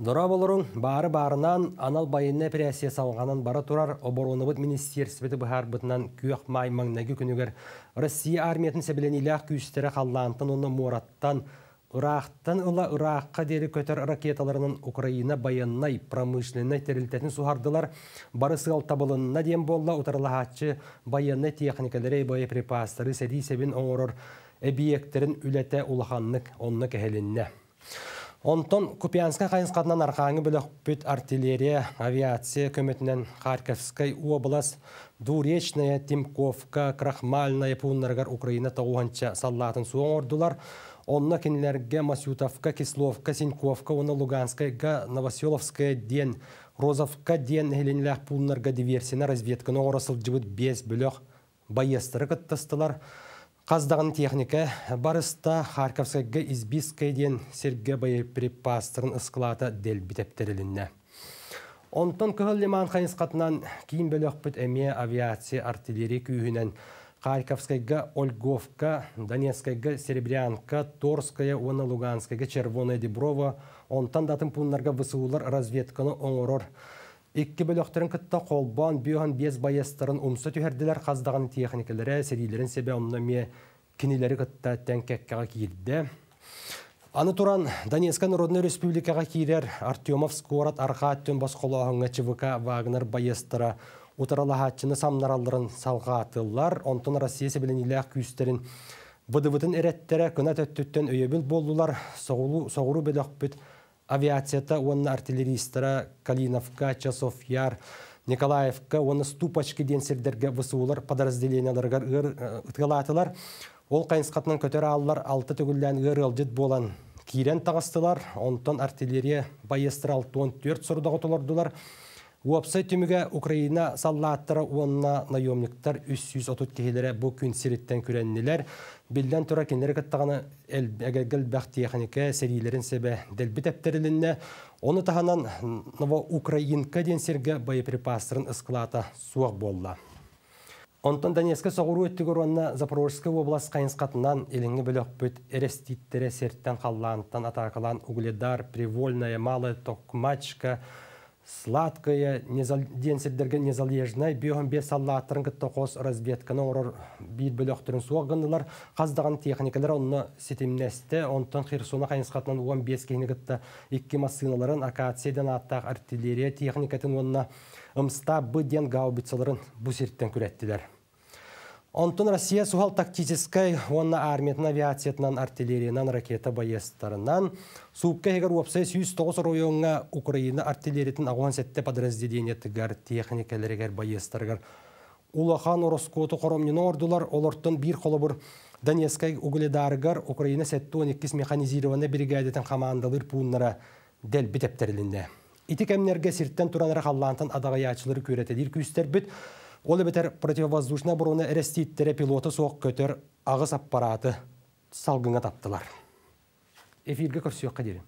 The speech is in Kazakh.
Дора болырын бары барынан анал байынна прессе салғанан бара турар обороныбыт министерствіті бұхар бұтынан күйек май маңнагі күнігер Россия армиятын сәбілен илақ күйістері қаллантын оны мураттан Ұрақтан ұла Ұраққа дері көтер ракеталарының Украина байыннай промышленный терілтетін суғардылар бары сығал табылынна дем болла ұтарлағатшы байыннай техникалары боеприпастары сәдей сәбін оңырыр объекттерін үләте ұлаханнық онны кәхелінне. Онтон Купянска қайынсқатынан арқаңы бүліқпіт артиллерия авиация көметінен Харьковскай облас Дуречная, Тимковка, Крахмальная пуннаргар Украина тауғанча салатын суын ордылар. Онна кенлерге Масютовка, Кисловка, Синьковка, оны Луганскай, Новоселовская ден, Розовка ден, Хеленлях пуннарга диверсияна разведканы орасыл жүвіт без бүліқ байыстыры кыттыстылар. Қаздаған техника барыста Харьковскайғы избискайден серге байы припастырын ысқылаты дел бітептерілінне. Онтан көһөл лиман қатынан кейін бөлік әме авиация артиллерия күйінен Харьковскайға Ольговка, Донецкайға Серебрянка, Торская, Уна Луганскайға Червона Деброва, онтан датын пуннарга высыулар разведканы оңырор Икки бөлөктөрүн кытта колбон бүйөн без байестарын умса түһердилер қаздаған техникалары серилерин себе онно ме кинилери кытта тәнкеккага киилде. Аны туран Донецк Народной Республикага киилер Артемов скорат арха түн басколоһуңа ЧВК Вагнер байестара самнаралдырын самнаралларын салгатылар, онтон Россия белен илях күстерин быдыбытын эреттері күнә төттүттен өйебіл болулар, соғуру бүт авиацията оны артиллеристері калиновка часов яр николаевка оны ступочки ден сердерге высуулар подразделенияларга ытылатылар э, ол қайнысқатынан көтері аллар алты түгілден ырылжыт болан кирен тағыстылар онтон артиллерия байыстыр алты он төрт сұрдағы Уапсай түмігі Украина саллааттыра онына наемниктар 330 кейлері бұл күн сиреттен күрәннелер. Билден тұра кенлері каттағаны әгәгіл бәқтияханеке серийлерін себе дәлбі тәптерілінне. Оны тағанан Нова Украинка ден серге боеприпасырын ысқылата суақ болла. Онтон Донецкі соғыру өттігір онына Запорожскі облас қайынсқатынан еліңі білік бүт серттен атақылан Угледар, Привольная, Малая, Токмачка, Сладкая, денсілдерген незалежнай, бүйіғін бес аллааттырын күтті қос разведкіні бит бейт бөліқтірін суағындылар. Қаздаған техникалар онны сетемнесті, онтын Херсона қайынсқатынан 15 без күтті екі масыналарын акациядан аттақ артиллерия техникатын онына ұмста ден гаубицаларын бұсерттен күреттілер. Онтон Россия сухал тактической онна армиятын авиациятынан артиллериядан ракета боестарынан сукка хегер уапсай 109 районга Украина артиллериятын аған сетте подразделение тыгар техникалергер боестаргар. Улахан Ороскоту хоромнин ордулар олортон бир холобур Донецкай угледаргар Украина сәтті 12 механизированный бригадетін командалыр пуннара дел битептерилинде. Итик сирттен туранара халлантын адагаячылары күстер бүт. Олы бетер противовоздушная бұрыны раститтері пилоты соқ көтер ағыс аппараты салғыңа таптылар. Эфирге